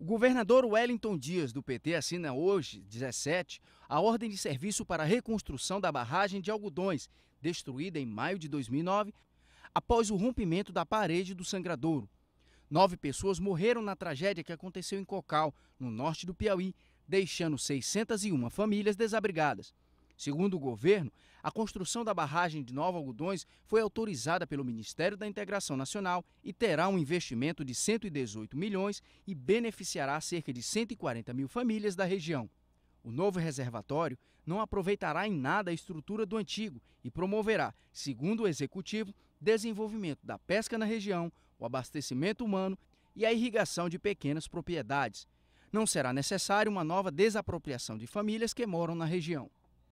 O governador Wellington Dias, do PT, assina hoje, 17, a ordem de serviço para a reconstrução da barragem de algodões, destruída em maio de 2009, após o rompimento da parede do sangradouro. Nove pessoas morreram na tragédia que aconteceu em Cocal, no norte do Piauí, deixando 601 famílias desabrigadas. Segundo o governo, a construção da barragem de Nova Algodões foi autorizada pelo Ministério da Integração Nacional e terá um investimento de 118 milhões e beneficiará cerca de 140 mil famílias da região. O novo reservatório não aproveitará em nada a estrutura do antigo e promoverá, segundo o executivo, desenvolvimento da pesca na região, o abastecimento humano e a irrigação de pequenas propriedades. Não será necessária uma nova desapropriação de famílias que moram na região.